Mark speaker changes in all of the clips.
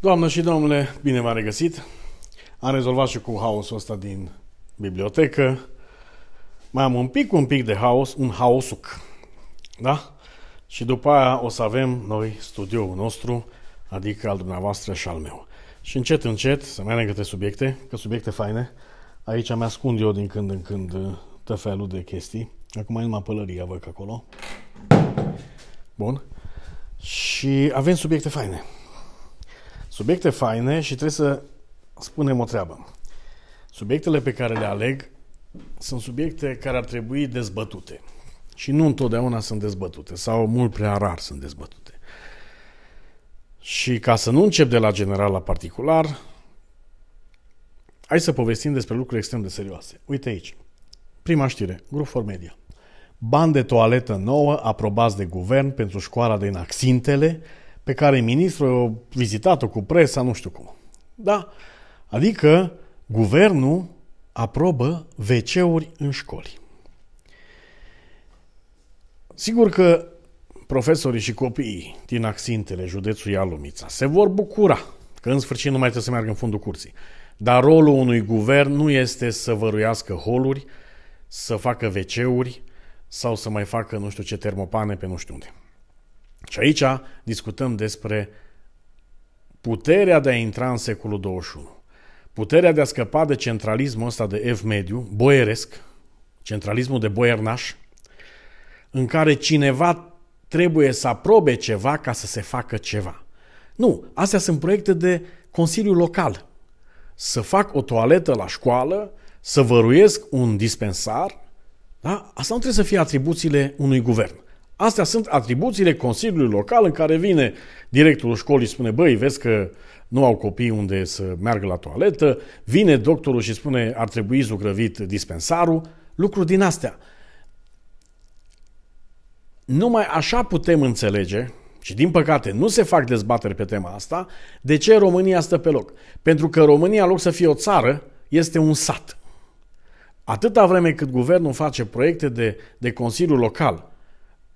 Speaker 1: Doamnă și domnule, bine v-am regăsit! Am rezolvat și cu haosul ăsta din bibliotecă. Mai am un pic, un pic de haos, un haosuc. Da? Și după aia o să avem noi studioul nostru, adică al dumneavoastră și al meu. Și încet, încet, să mai câte subiecte, că subiecte faine. Aici mi ascund eu din când în când uh, tot felul de chestii. Acum e numai pălăria, văd că acolo. Bun. Și avem subiecte faine. Subiecte faine și trebuie să spunem o treabă. Subiectele pe care le aleg sunt subiecte care ar trebui dezbătute. Și nu întotdeauna sunt dezbătute, sau mult prea rar sunt dezbătute. Și ca să nu încep de la general la particular, hai să povestim despre lucruri extrem de serioase. Uite aici. Prima știre, Grup for Media. Bani de toaletă nouă aprobați de guvern pentru școala din Axintele, pe care ministrul a vizitat-o cu presa, nu știu cum. Da? Adică guvernul aprobă wc în școli. Sigur că profesorii și copiii din Axintele, județul Ialumița, se vor bucura că în sfârșit nu mai trebuie să meargă în fundul curții. Dar rolul unui guvern nu este să văruiască holuri, să facă wc sau să mai facă nu știu ce termopane pe nu știu unde. Și aici discutăm despre puterea de a intra în secolul 21. Puterea de a scăpa de centralismul ăsta de ev mediu, boieresc, centralismul de boiernaș, în care cineva trebuie să aprobe ceva ca să se facă ceva. Nu, astea sunt proiecte de Consiliu Local. Să fac o toaletă la școală, să văruiesc un dispensar, da? asta nu trebuie să fie atribuțiile unui guvern. Astea sunt atribuțiile Consiliului Local în care vine directorul școlii, spune, băi, vezi că nu au copii unde să meargă la toaletă, vine doctorul și spune, ar trebui zugrăvit dispensarul, lucruri din astea. Numai așa putem înțelege, și din păcate nu se fac dezbateri pe tema asta, de ce România stă pe loc. Pentru că România, în loc să fie o țară, este un sat. Atâta vreme cât guvernul face proiecte de, de Consiliu Local –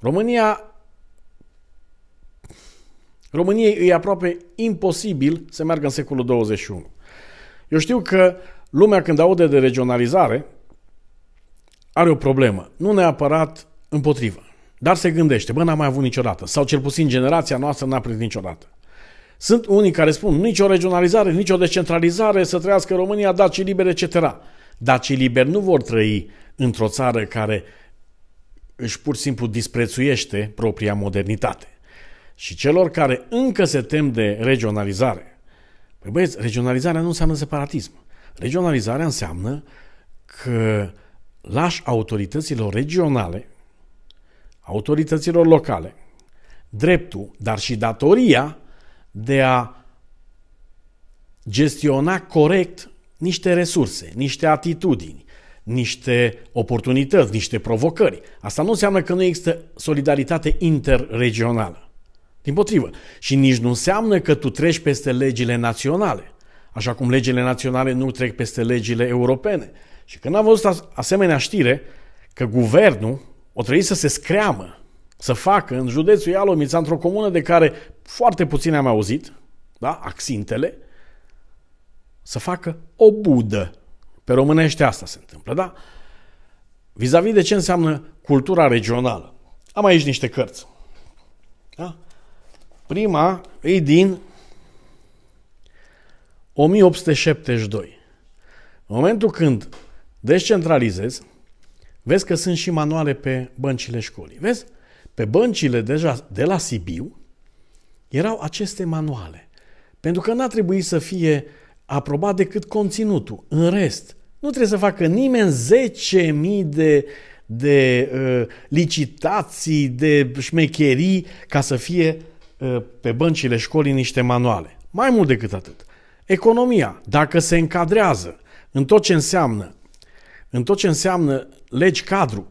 Speaker 1: România României e aproape imposibil să meargă în secolul 21. Eu știu că lumea când aude de regionalizare are o problemă. Nu neapărat împotrivă. Dar se gândește, bă, n-am mai avut niciodată. Sau cel puțin generația noastră n-a prins niciodată. Sunt unii care spun nicio regionalizare, nicio decentralizare, să trăiască România, daci liberi etc. Daci liberi nu vor trăi într-o țară care își pur și simplu disprețuiește propria modernitate. Și celor care încă se tem de regionalizare, păi băieți, regionalizarea nu înseamnă separatism. Regionalizarea înseamnă că lași autorităților regionale, autorităților locale, dreptul, dar și datoria de a gestiona corect niște resurse, niște atitudini, niște oportunități, niște provocări. Asta nu înseamnă că nu există solidaritate interregională. Din potrivă. Și nici nu înseamnă că tu treci peste legile naționale. Așa cum legile naționale nu trec peste legile europene. Și când am văzut asemenea știre că guvernul o trebuie să se screamă, să facă în județul Ialomița, într-o comună de care foarte puține am auzit, da, Axintele, să facă o budă pe românește asta se întâmplă, da? Vis-a-vis -vis de ce înseamnă cultura regională. Am aici niște cărți. Da? Prima e din 1872. În momentul când descentralizezi, vezi că sunt și manuale pe băncile școlii. Vezi? Pe băncile deja de la Sibiu erau aceste manuale. Pentru că n-a trebuit să fie aprobat decât conținutul. În rest, nu trebuie să facă nimeni 10.000 de, de uh, licitații, de șmecherii ca să fie uh, pe băncile școlii niște manuale. Mai mult decât atât. Economia, dacă se încadrează în tot ce înseamnă, în tot ce înseamnă legi cadru,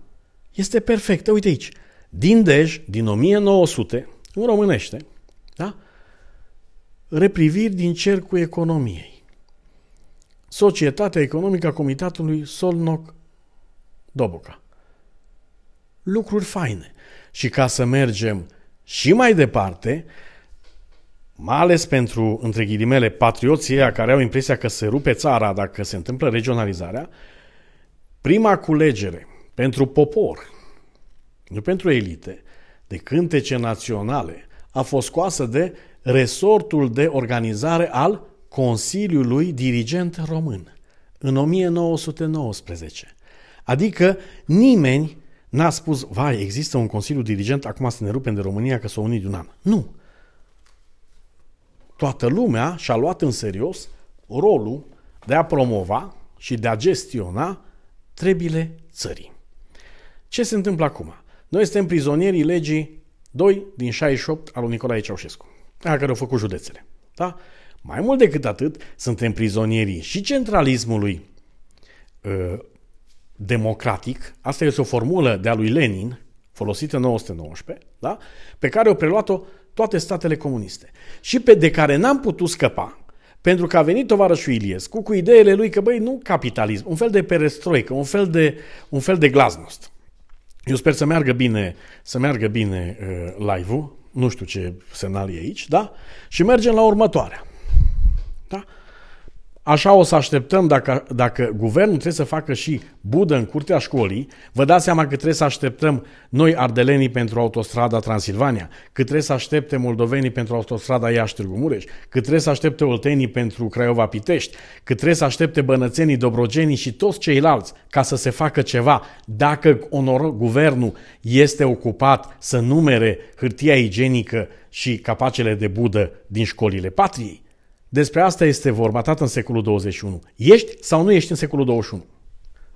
Speaker 1: este perfectă. Uite aici, din Dej, din 1900, în românește, da? repriviri din cercul economiei. Societatea Economică a Comitatului Solnoc Doboca. Lucruri faine. Și ca să mergem și mai departe, mai ales pentru, între ghilimele, patrioții care au impresia că se rupe țara dacă se întâmplă regionalizarea, prima culegere pentru popor, nu pentru elite, de cântece naționale, a fost scoasă de resortul de organizare al Consiliului Dirigent Român în 1919. Adică nimeni n-a spus, vai, există un Consiliu Dirigent, acum să ne rupem de România că s-a unit de un an. Nu. Toată lumea și-a luat în serios rolul de a promova și de a gestiona trebile țării. Ce se întâmplă acum? Noi suntem prizonierii legii 2 din 68 al lui Nicolae Ceaușescu, aia care au făcut județele. Da? Mai mult decât atât, suntem prizonierii și centralismului uh, democratic, asta este o formulă de-a lui Lenin, folosită în 1919, da? pe care au preluat-o toate statele comuniste și pe de care n-am putut scăpa, pentru că a venit tovarășul Iliescu cu ideile lui că, băi, nu capitalism, un fel de perestroică, un fel de, un fel de glasnost. Eu sper să meargă bine, să meargă bine uh, live-ul, nu știu ce semnal e aici, da? Și mergem la următoarea. Da? Așa o să așteptăm dacă, dacă guvernul trebuie să facă și budă în curtea școlii, vă dați seama că trebuie să așteptăm noi ardelenii pentru autostrada Transilvania, că trebuie să aștepte moldovenii pentru autostrada Iași-Târgu Mureș, că trebuie să aștepte oltenii pentru Craiova-Pitești, că trebuie să aștepte bănățenii, dobrogenii și toți ceilalți ca să se facă ceva. Dacă onor, guvernul este ocupat să numere hârtia igienică și capacele de budă din școlile patriei, despre asta este vorba, tată, în secolul 21. Ești sau nu ești în secolul 21?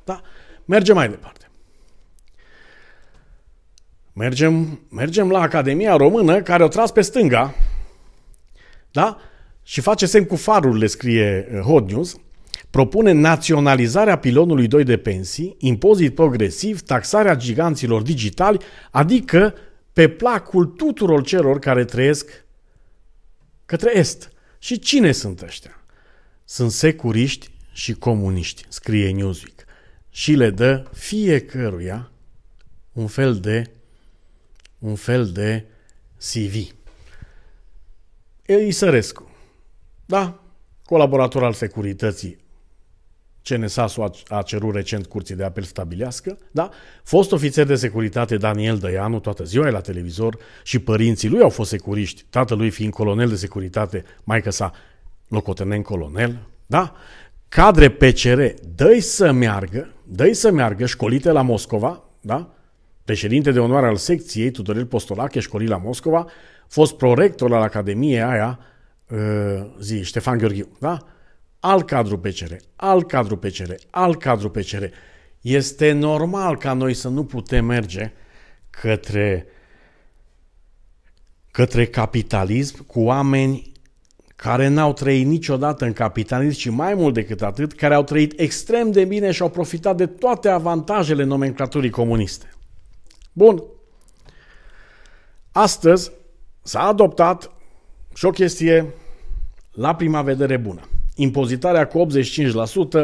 Speaker 1: Da? Mergem mai departe. Mergem, mergem la Academia Română, care o tras pe stânga, da? Și face semn cu farul, le scrie uh, Hot News, propune naționalizarea pilonului 2 de pensii, impozit progresiv, taxarea giganților digitali, adică pe placul tuturor celor care trăiesc către Est. Și cine sunt ăștia? Sunt securiști și comuniști, scrie Newsweek. Și le dă fiecăruia un fel de un fel de CV. Elisărescu, da, colaborator al securității CNSAS-ul a, a cerut recent curții de apel stabilească, da? Fost ofițer de securitate Daniel Dăianu toată ziua e la televizor și părinții lui au fost securiști, tatălui fiind colonel de securitate, maica sa locotenent colonel, da? Cadre PCR, dă să meargă, dă să meargă, școlite la Moscova, da? Președinte de onoare al secției Tudorel Postolache, școli la Moscova, fost prorector al Academiei aia, uh, zi, Ștefan Gheorghiu, da? alt cadru PCR, alt cadru PCR, alt cadru PCR. Este normal ca noi să nu putem merge către, către capitalism cu oameni care n-au trăit niciodată în capitalism și mai mult decât atât, care au trăit extrem de bine și au profitat de toate avantajele nomenclaturii comuniste. Bun. Astăzi s-a adoptat și o chestie la prima vedere bună impozitarea cu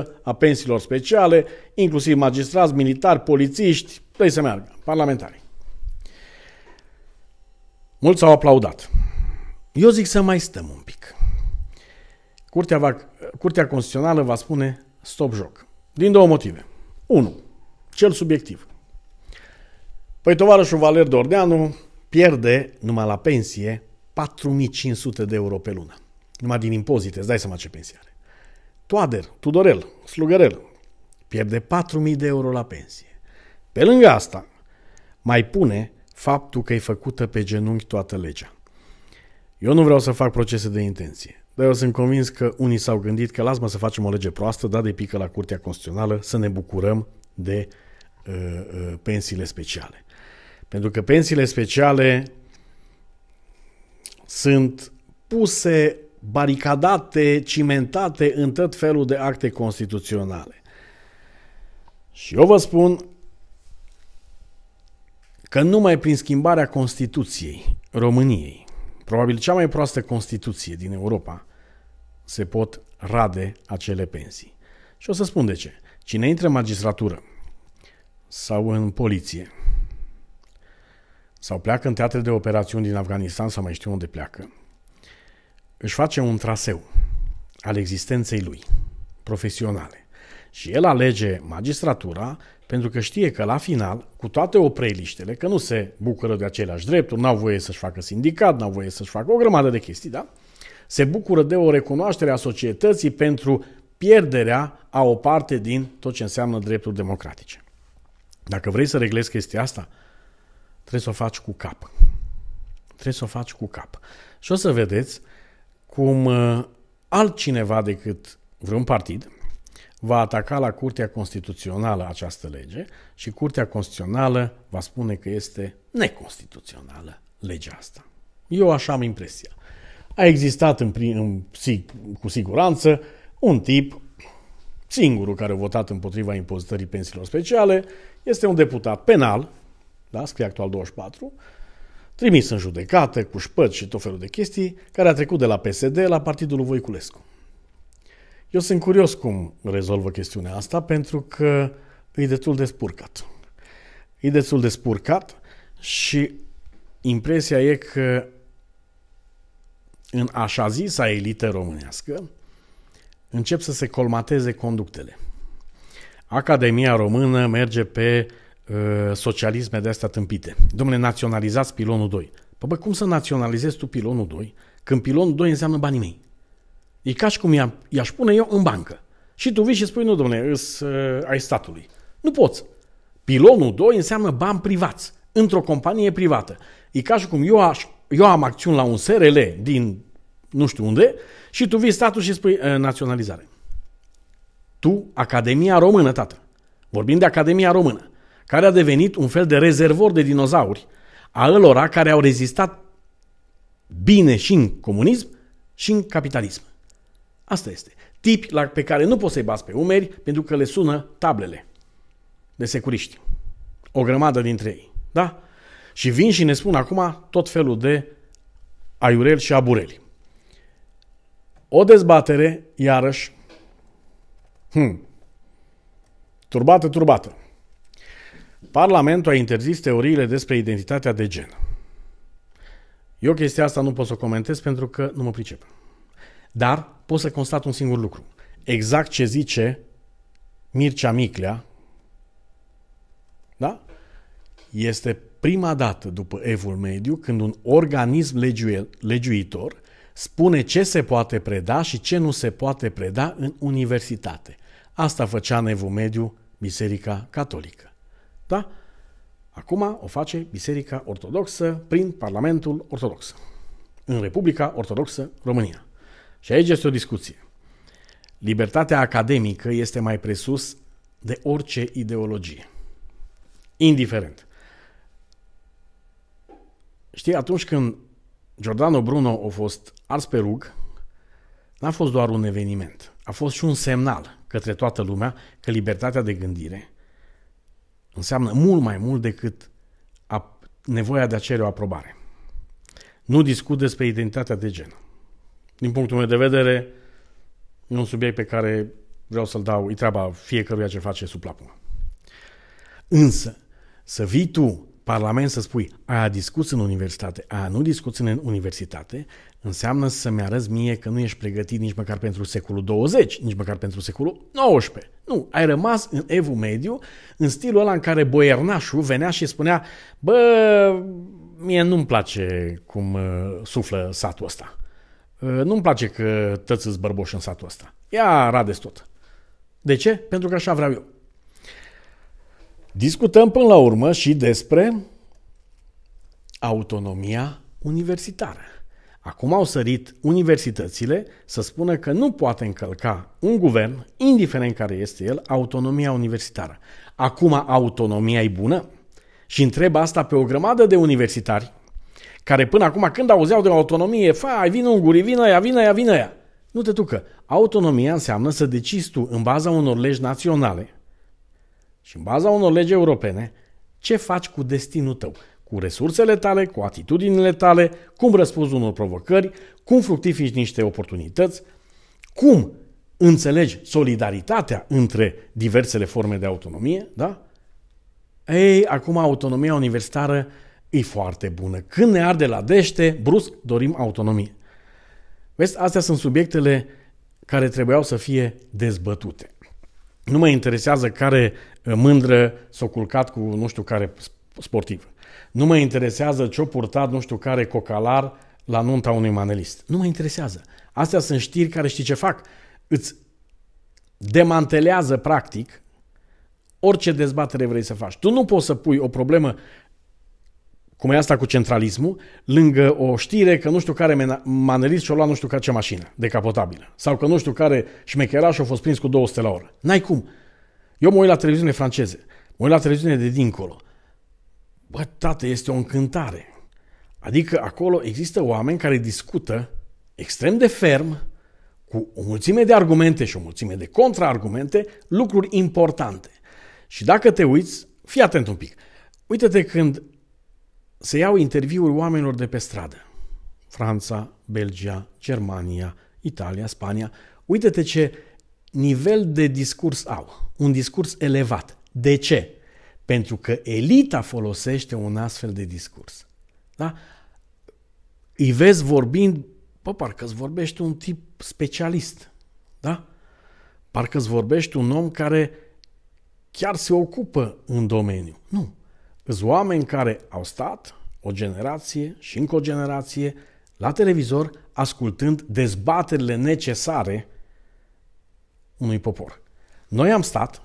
Speaker 1: 85% a pensiilor speciale, inclusiv magistrați, militari, polițiști, trebuie să meargă, parlamentari. Mulți au aplaudat. Eu zic să mai stăm un pic. Curtea, va, Curtea Constituțională va spune stop joc. Din două motive. Unu, cel subiectiv. Păi tovarășul Valer Dordeanu pierde numai la pensie 4500 de euro pe lună. Numai din impozite, îți dai seama ce pensie are. Toader, Tudorel, Slugărel, pierde 4.000 de euro la pensie. Pe lângă asta, mai pune faptul că e făcută pe genunchi toată legea. Eu nu vreau să fac procese de intenție, dar eu sunt convins că unii s-au gândit că las să facem o lege proastă, da de pică la Curtea Constituțională, să ne bucurăm de uh, uh, pensiile speciale. Pentru că pensiile speciale sunt puse baricadate, cimentate în tot felul de acte constituționale. Și eu vă spun că numai prin schimbarea Constituției României, probabil cea mai proastă Constituție din Europa, se pot rade acele pensii. Și o să spun de ce. Cine intră în magistratură sau în poliție sau pleacă în teatre de operațiuni din Afganistan sau mai știu unde pleacă, își face un traseu al existenței lui, profesionale. Și el alege magistratura pentru că știe că la final, cu toate opreliștele, că nu se bucură de aceleași drepturi, n-au voie să-și facă sindicat, n-au voie să-și facă o grămadă de chestii, da? Se bucură de o recunoaștere a societății pentru pierderea a o parte din tot ce înseamnă drepturi democratice. Dacă vrei să reglezi chestia asta, trebuie să o faci cu cap. Trebuie să o faci cu cap. Și o să vedeți cum uh, altcineva decât vreun partid va ataca la Curtea Constituțională această lege și Curtea Constituțională va spune că este neconstituțională legea asta. Eu așa am impresia. A existat în, prim, în, cu siguranță un tip, singurul care a votat împotriva impozitării pensiilor speciale, este un deputat penal, da, scrie actual 24, trimis în judecată, cu șpăți și tot felul de chestii, care a trecut de la PSD la partidul lui Voiculescu. Eu sunt curios cum rezolvă chestiunea asta, pentru că e destul de spurcat. E destul de spurcat și impresia e că în așa zisa elită românească încep să se colmateze conductele. Academia Română merge pe uh, Ă, socialisme de astea tâmpite. Domnule, naționalizați pilonul 2. Păi bă, cum să naționalizezi tu pilonul 2 când pilonul 2 înseamnă banii mei? E ca și cum i-aș pune eu în bancă. Și tu vii și spui, nu domnule, îs uh, ai statului. Nu poți. Pilonul 2 înseamnă bani privați, într-o companie privată. E ca și cum eu, aș, eu am acțiuni la un SRL din nu știu unde și tu vii statul și spui uh, naționalizare. Tu, Academia Română, tată. Vorbim de Academia Română care a devenit un fel de rezervor de dinozauri, a ălora care au rezistat bine și în comunism și în capitalism. Asta este. Tipi la, pe care nu poți să-i bați pe umeri pentru că le sună tablele de securiști. O grămadă dintre ei. Da? Și vin și ne spun acum tot felul de aiureli și abureli. O dezbatere, iarăși, hmm, turbată, turbată. Parlamentul a interzis teoriile despre identitatea de gen. Eu chestia asta nu pot să o comentez pentru că nu mă pricep. Dar pot să constat un singur lucru. Exact ce zice Mircea Miclea, da? Este prima dată după evul mediu când un organism legiu- legiuitor spune ce se poate preda și ce nu se poate preda în universitate. Asta făcea în evul mediu Biserica Catolică. Da? Acum o face Biserica Ortodoxă prin Parlamentul Ortodox în Republica Ortodoxă România. Și aici este o discuție. Libertatea academică este mai presus de orice ideologie. Indiferent. Știi, atunci când Giordano Bruno a fost ars pe rug, n-a fost doar un eveniment, a fost și un semnal către toată lumea că libertatea de gândire înseamnă mult mai mult decât a, nevoia de a cere o aprobare. Nu discut despre identitatea de gen. Din punctul meu de vedere, e un subiect pe care vreau să-l dau, e treaba fiecăruia ce face sub la Însă, să vii tu Parlament să spui a discuți în universitate, a nu discuți în universitate, înseamnă să-mi arăți mie că nu ești pregătit nici măcar pentru secolul 20, nici măcar pentru secolul 19. Nu, ai rămas în evul mediu, în stilul ăla în care boiernașul venea și spunea bă, mie nu-mi place cum uh, suflă satul ăsta. Uh, nu-mi place că tăți bărboși în satul ăsta. Ia rades tot. De ce? Pentru că așa vreau eu. Discutăm până la urmă și despre autonomia universitară. Acum au sărit universitățile să spună că nu poate încălca un guvern, indiferent care este el, autonomia universitară. Acum autonomia e bună? Și întreb asta pe o grămadă de universitari care până acum când auzeau de autonomie, fa, ai un ungurii, vină ea, vină ea, vină ea. Nu te ducă. Autonomia înseamnă să decizi tu în baza unor legi naționale și în baza unor legi europene, ce faci cu destinul tău? Cu resursele tale, cu atitudinile tale, cum răspunzi unor provocări, cum fructifici niște oportunități, cum înțelegi solidaritatea între diversele forme de autonomie, da? Ei, acum autonomia universitară e foarte bună. Când ne arde la dește, brusc dorim autonomie. Vezi, astea sunt subiectele care trebuiau să fie dezbătute. Nu mă interesează care uh, mândră s-a culcat cu nu știu care sportiv. Nu mă interesează ce-a purtat nu știu care cocalar la nunta unui manelist. Nu mă interesează. Astea sunt știri care știi ce fac. Îți demantelează practic orice dezbatere vrei să faci. Tu nu poți să pui o problemă cum e asta cu centralismul, lângă o știre că nu știu care manelist și a luat nu știu care ce mașină decapotabilă sau că nu știu care șmecheraș a fost prins cu 200 la oră. N-ai cum. Eu mă uit la televiziune franceze, mă uit la televiziune de dincolo. Bă, tate, este o încântare. Adică acolo există oameni care discută extrem de ferm, cu o mulțime de argumente și o mulțime de contraargumente, lucruri importante. Și dacă te uiți, fii atent un pic. uită te când se iau interviuri oamenilor de pe stradă. Franța, Belgia, Germania, Italia, Spania. Uite-te ce nivel de discurs au. Un discurs elevat. De ce? Pentru că elita folosește un astfel de discurs. Da? Îi vezi vorbind, bă, parcă îți vorbește un tip specialist. Da? Parcă îți vorbește un om care chiar se ocupă în domeniu. Nu. Sunt oameni care au stat o generație și încă o generație la televizor ascultând dezbaterile necesare unui popor. Noi am stat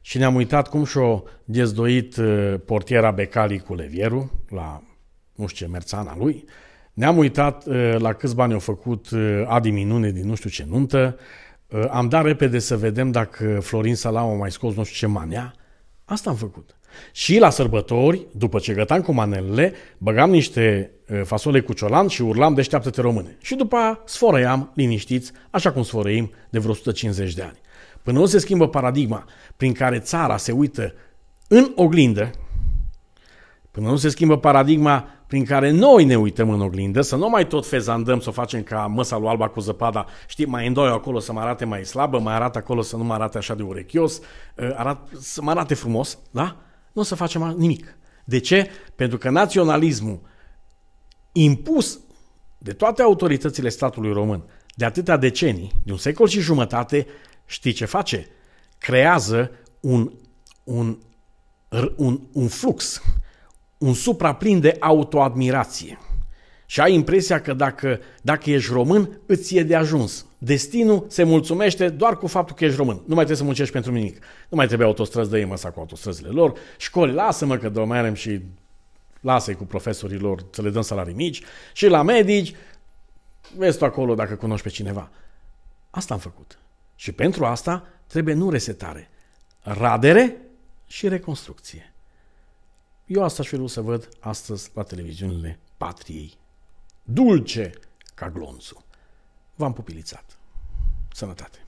Speaker 1: și ne-am uitat cum și-o dezdoit uh, portiera Becali cu levierul la, nu știu ce, merțana lui. Ne-am uitat uh, la câți bani au făcut uh, Adi Minune din nu știu ce nuntă. Am dat repede să vedem dacă Florin Salam a mai scos nu știu ce manea. Asta am făcut. Și la sărbători, după ce gătam cu manelele, băgam niște uh, fasole cu ciolan și urlam deșteaptă-te române. Și după aia sfărăiam, liniștiți, așa cum sfărăim de vreo 150 de ani. Până nu se schimbă paradigma prin care țara se uită în oglindă, până nu se schimbă paradigma prin care noi ne uităm în oglindă, să nu mai tot fezandăm, să o facem ca măsa lui Alba cu zăpada, știi, mai îndoi acolo să mă arate mai slabă, mai arată acolo să nu mă arate așa de urechios, uh, arat, să mă arate frumos, da? nu o să facem nimic. De ce? Pentru că naționalismul impus de toate autoritățile statului român de atâtea decenii, de un secol și jumătate, știi ce face? Creează un, un, un, un flux, un supraplin de autoadmirație. Și ai impresia că dacă, dacă ești român, îți e de ajuns. Destinul se mulțumește doar cu faptul că ești român. Nu mai trebuie să muncești pentru nimic. Nu mai trebuie autostrăzi de măsa cu autostrăzile lor. Școli, lasă-mă că mai și lasă cu profesorii lor să le dăm salarii mici. Și la medici, vezi tu acolo dacă cunoști pe cineva. Asta am făcut. Și pentru asta trebuie nu resetare, radere și reconstrucție. Eu asta aș fi vrut să văd astăzi la televiziunile patriei dulce ca glonțul. V-am pupilițat. Sănătate!